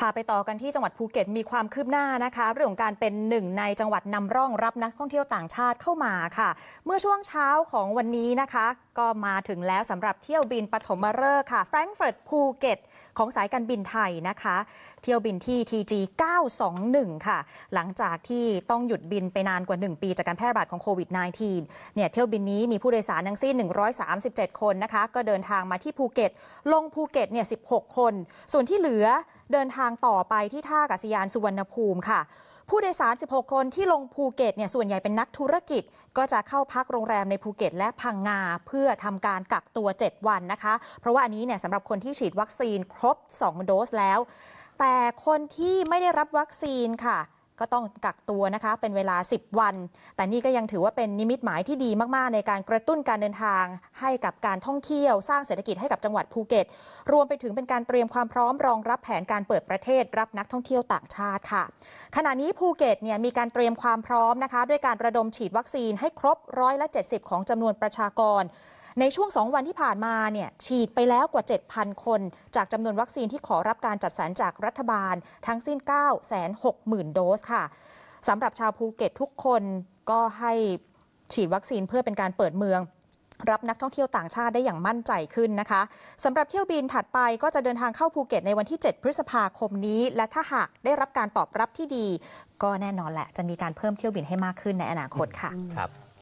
พาไปต่อกันที่จังหวัดภูเก็ต มีความคืบหน้านะคะเรื่องของการเป็นหนึ่งในจังหวัดนำร่องรับนักท่องเที่ยวต่างชาติเข้ามาค่ะเมื่อช่วงเช้าของวันนี้นะคะ ก็มาถึงแล้วสำหรับเที่ยวบินปฐมฤกษ์ค่ะแฟรงก์เฟิร์ตภูเก็ตของสายการบินไทยนะคะ เที่ยวบินที่ TG 921ค่ะ หลังจากที่ต้องหยุดบินไปนานกว่า 1 ปีจากการแพร่ระบาดของโควิด -19 เนี่ยเที่ยวบินนี้มีผู้โดยสารทั้งสิ้น137 คนนะคะ ก็เดินทางมาที่ภูเก็ต ลงภูเก็ตเนี่ย16 คน ส่วนที่เหลือเดินทางต่อไปที่ท่าอากาศยานสุวรรณภูมิค่ะ ผู้โดยสาร 16 คนที่ลงภูเก็ตเนี่ย ส่วนใหญ่เป็นนักธุรกิจ ก็จะเข้าพักโรงแรมในภูเก็ตและพังงา เพื่อทำการกักตัว 7 วันนะคะ เพราะว่าอันนี้เนี่ยสำหรับคนที่ฉีดวัคซีนครบ 2 โดสแล้ว แต่คนที่ไม่ได้รับวัคซีนค่ะก็ต้องกักตัวนะคะเป็นเวลา 10 วัน แต่นี่ก็ยังถือว่าเป็นนิมิตหมายที่ดีมากๆ ในการกระตุ้นการเดินทางให้กับการท่องเที่ยวสร้างเศรษฐกิจให้กับจังหวัดภูเก็ต รวมไปถึงเป็นการเตรียมความพร้อมรองรับแผนการเปิดประเทศรับนักท่องเที่ยวต่างชาติค่ะ ขณะนี้ภูเก็ตเนี่ยมีการเตรียมความพร้อมนะคะ ด้วยการระดมฉีดวัคซีนให้ครบร้อยละ70 ของจำนวนประชากรในช่วง 2 วันที่ผ่านมาเนี่ยฉีดไปแล้วกว่า 7,000 คน จากจำนวนวัคซีนที่ขอรับการจัดสรรจากรัฐบาลทั้งสิ้น 960,000 โดสค่ะสำหรับชาวภูเก็ตทุกคนก็ให้ฉีดวัคซีนเพื่อเป็นการเปิดเมือง รับนักท่องเที่ยวต่างชาติได้อย่างมั่นใจขึ้นนะคะสำหรับเที่ยวบินถัดไปก็จะเดินทางเข้าภูเก็ตในวันที่ 7 พฤษภาคมนี้ และถ้าหากได้รับการตอบรับที่ดี ก็แน่นอนแหละ จะมีการเพิ่มเที่ยวบินให้มากขึ้นในอนาคตค่ะครับ